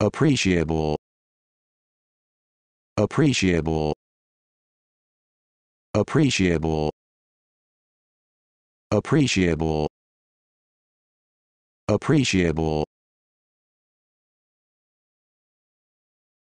appreciable appreciable appreciable appreciable appreciable